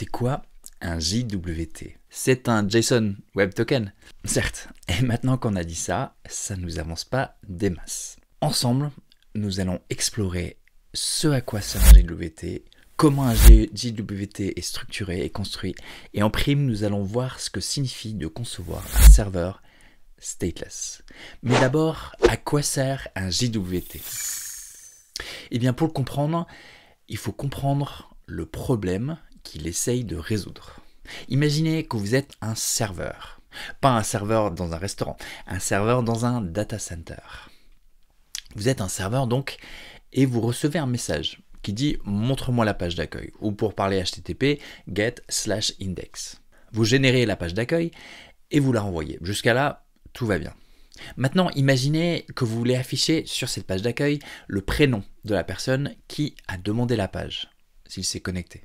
C'est quoi un JWT C'est un JSON Web Token. Certes, et maintenant qu'on a dit ça, ça ne nous avance pas des masses. Ensemble, nous allons explorer ce à quoi sert un JWT, comment un JWT est structuré et construit, et en prime, nous allons voir ce que signifie de concevoir un serveur stateless. Mais d'abord, à quoi sert un JWT Eh bien, pour le comprendre, il faut comprendre le problème qu'il essaye de résoudre. Imaginez que vous êtes un serveur. Pas un serveur dans un restaurant, un serveur dans un data center. Vous êtes un serveur donc et vous recevez un message qui dit montre-moi la page d'accueil ou pour parler HTTP get slash index. Vous générez la page d'accueil et vous la renvoyez. Jusqu'à là, tout va bien. Maintenant, imaginez que vous voulez afficher sur cette page d'accueil le prénom de la personne qui a demandé la page, s'il s'est connecté.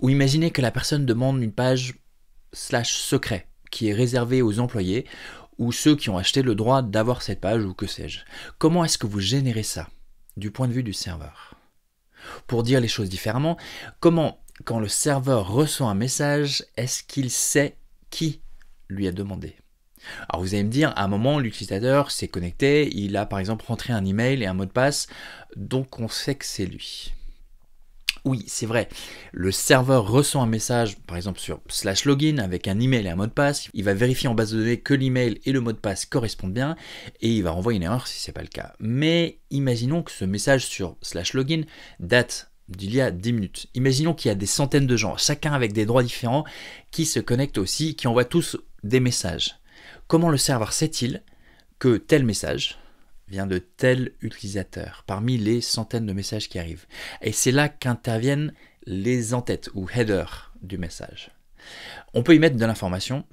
Ou imaginez que la personne demande une page slash secret qui est réservée aux employés ou ceux qui ont acheté le droit d'avoir cette page ou que sais-je. Comment est-ce que vous générez ça du point de vue du serveur Pour dire les choses différemment, comment, quand le serveur reçoit un message, est-ce qu'il sait qui lui a demandé alors vous allez me dire, à un moment, l'utilisateur s'est connecté, il a par exemple rentré un email et un mot de passe, donc on sait que c'est lui. Oui, c'est vrai. Le serveur reçoit un message, par exemple sur slash login, avec un email et un mot de passe. Il va vérifier en base de données que l'email et le mot de passe correspondent bien et il va renvoyer une erreur si ce n'est pas le cas. Mais imaginons que ce message sur slash login date d'il y a 10 minutes. Imaginons qu'il y a des centaines de gens, chacun avec des droits différents, qui se connectent aussi, qui envoient tous des messages. Comment le serveur sait-il que tel message vient de tel utilisateur, parmi les centaines de messages qui arrivent. Et c'est là qu'interviennent les entêtes ou headers du message. On peut y mettre de l'information.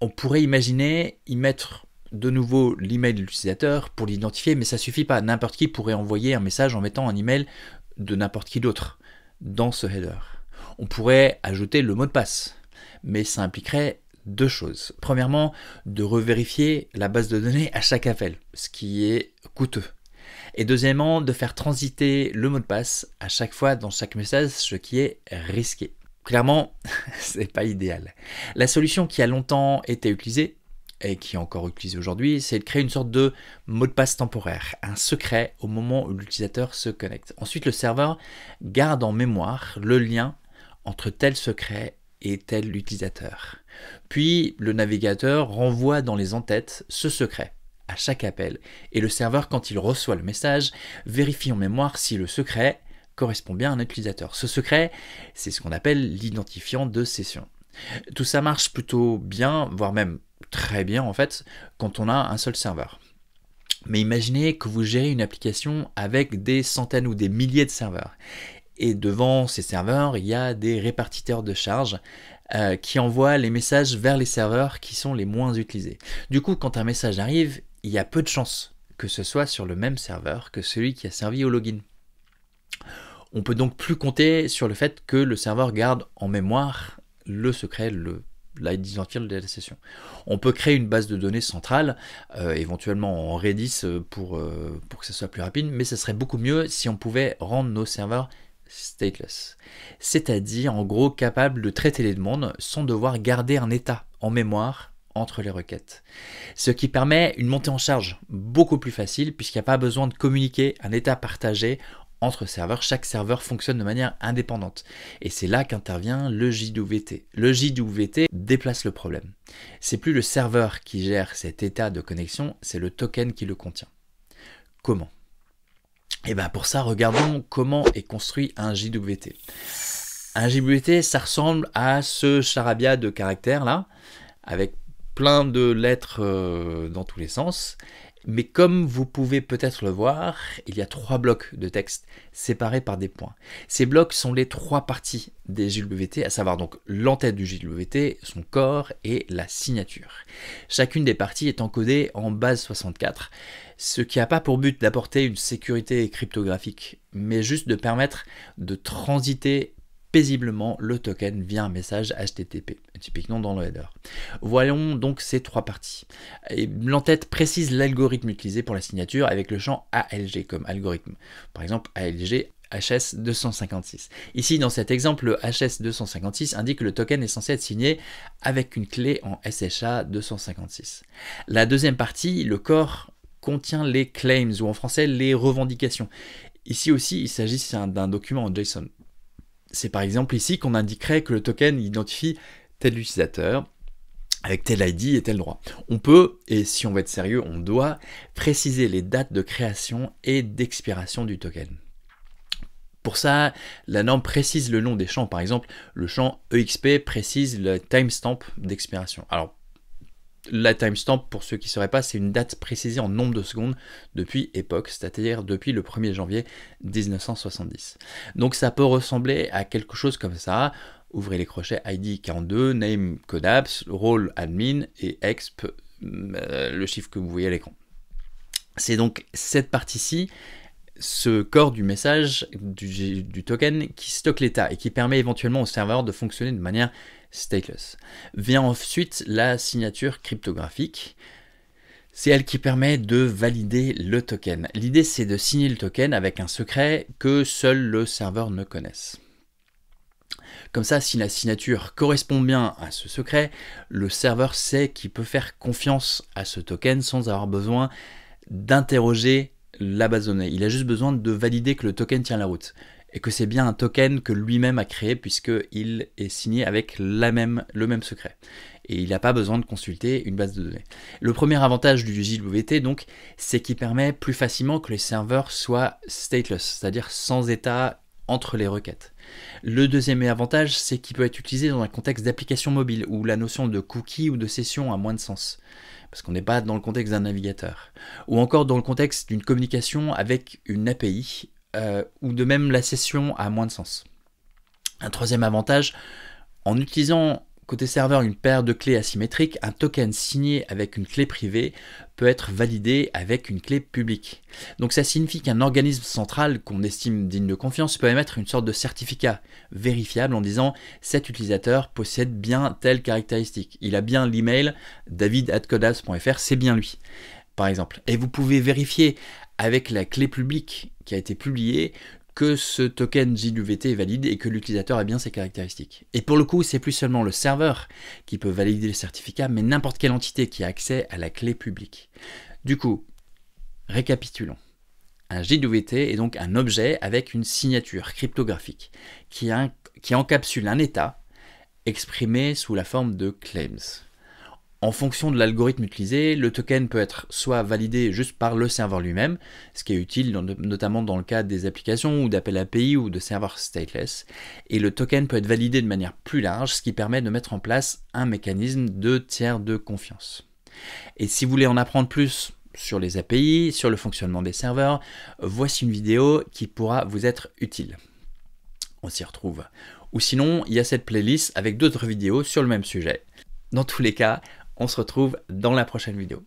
On pourrait imaginer y mettre de nouveau l'email de l'utilisateur pour l'identifier, mais ça suffit pas. N'importe qui pourrait envoyer un message en mettant un email de n'importe qui d'autre dans ce header. On pourrait ajouter le mot de passe, mais ça impliquerait deux choses. Premièrement, de revérifier la base de données à chaque appel, ce qui est coûteux. Et deuxièmement, de faire transiter le mot de passe à chaque fois dans chaque message, ce qui est risqué. Clairement, ce c'est pas idéal. La solution qui a longtemps été utilisée, et qui est encore utilisée aujourd'hui, c'est de créer une sorte de mot de passe temporaire, un secret au moment où l'utilisateur se connecte. Ensuite, le serveur garde en mémoire le lien entre tel secret et tel l'utilisateur Puis le navigateur renvoie dans les entêtes ce secret à chaque appel, et le serveur, quand il reçoit le message, vérifie en mémoire si le secret correspond bien à un utilisateur. Ce secret, c'est ce qu'on appelle l'identifiant de session. Tout ça marche plutôt bien, voire même très bien en fait, quand on a un seul serveur. Mais imaginez que vous gérez une application avec des centaines ou des milliers de serveurs. Et devant ces serveurs, il y a des répartiteurs de charges euh, qui envoient les messages vers les serveurs qui sont les moins utilisés. Du coup, quand un message arrive, il y a peu de chances que ce soit sur le même serveur que celui qui a servi au login. On peut donc plus compter sur le fait que le serveur garde en mémoire le secret, le de la session. On peut créer une base de données centrale, euh, éventuellement en Redis euh, pour, pour que ce soit plus rapide, mais ce serait beaucoup mieux si on pouvait rendre nos serveurs stateless, c'est-à-dire en gros capable de traiter les demandes sans devoir garder un état en mémoire entre les requêtes. Ce qui permet une montée en charge beaucoup plus facile puisqu'il n'y a pas besoin de communiquer un état partagé entre serveurs. Chaque serveur fonctionne de manière indépendante. Et c'est là qu'intervient le JWT. Le JWT déplace le problème. C'est plus le serveur qui gère cet état de connexion, c'est le token qui le contient. Comment et eh bien pour ça, regardons comment est construit un JWT. Un JWT, ça ressemble à ce charabia de caractères là, avec plein de lettres euh, dans tous les sens. Mais comme vous pouvez peut-être le voir, il y a trois blocs de texte séparés par des points. Ces blocs sont les trois parties des JWT, à savoir donc l'entête du JWT, son corps et la signature. Chacune des parties est encodée en base 64, ce qui n'a pas pour but d'apporter une sécurité cryptographique, mais juste de permettre de transiter paisiblement le token via un message HTTP, typiquement dans le header. Voyons donc ces trois parties. L'entête précise l'algorithme utilisé pour la signature avec le champ ALG comme algorithme. Par exemple, ALG HS256. Ici, dans cet exemple, le HS256 indique que le token est censé être signé avec une clé en SHA256. La deuxième partie, le corps, contient les claims, ou en français, les revendications. Ici aussi, il s'agit d'un document en JSON. C'est par exemple ici qu'on indiquerait que le token identifie tel utilisateur avec tel ID et tel droit. On peut, et si on veut être sérieux, on doit préciser les dates de création et d'expiration du token. Pour ça, la norme précise le nom des champs. Par exemple, le champ EXP précise le timestamp d'expiration. Alors, la timestamp, pour ceux qui ne sauraient pas, c'est une date précisée en nombre de secondes depuis époque, c'est-à-dire depuis le 1er janvier 1970. Donc ça peut ressembler à quelque chose comme ça. Ouvrez les crochets ID 42, name codaps, role admin et exp, euh, le chiffre que vous voyez à l'écran. C'est donc cette partie-ci ce corps du message du, token qui stocke l'état et qui permet éventuellement au serveur de fonctionner de manière stateless. Vient ensuite la signature cryptographique. C'est elle qui permet de valider le token. L'idée c'est de signer le token avec un secret que seul le serveur ne connaisse. Comme ça, si la signature correspond bien à ce secret, le serveur sait qu'il peut faire confiance à ce token sans avoir besoin d'interroger la base données. Il a juste besoin de valider que le token tient la route et que c'est bien un token que lui-même a créé puisqu'il est signé avec la même, le même secret. Et il n'a pas besoin de consulter une base de données. Le premier avantage du JWT, donc, c'est qu'il permet plus facilement que les serveurs soient stateless, c'est-à-dire sans état entre les requêtes. Le deuxième avantage, c'est qu'il peut être utilisé dans un contexte d'application mobile où la notion de cookie ou de session a moins de sens, parce qu'on n'est pas dans le contexte d'un navigateur, ou encore dans le contexte d'une communication avec une API, euh, où de même la session a moins de sens. Un troisième avantage, en utilisant Côté serveur, une paire de clés asymétriques, un token signé avec une clé privée peut être validé avec une clé publique. Donc ça signifie qu'un organisme central qu'on estime digne de confiance peut émettre une sorte de certificat vérifiable en disant cet utilisateur possède bien telle caractéristique. Il a bien l'email david.codas.fr, c'est bien lui. Par exemple, et vous pouvez vérifier avec la clé publique qui a été publiée que ce token JWT est valide et que l'utilisateur a bien ses caractéristiques. Et pour le coup, c'est plus seulement le serveur qui peut valider le certificat, mais n'importe quelle entité qui a accès à la clé publique. Du coup, récapitulons. Un JWT est donc un objet avec une signature cryptographique qui encapsule un état exprimé sous la forme de claims en fonction de l'algorithme utilisé, le token peut être soit validé juste par le serveur lui-même, ce qui est utile notamment dans le cas des applications ou d'appels API ou de serveurs stateless, et le token peut être validé de manière plus large, ce qui permet de mettre en place un mécanisme de tiers de confiance. Et si vous voulez en apprendre plus sur les API, sur le fonctionnement des serveurs, voici une vidéo qui pourra vous être utile. On s'y retrouve. Ou sinon, il y a cette playlist avec d'autres vidéos sur le même sujet. Dans tous les cas, on se retrouve dans la prochaine vidéo.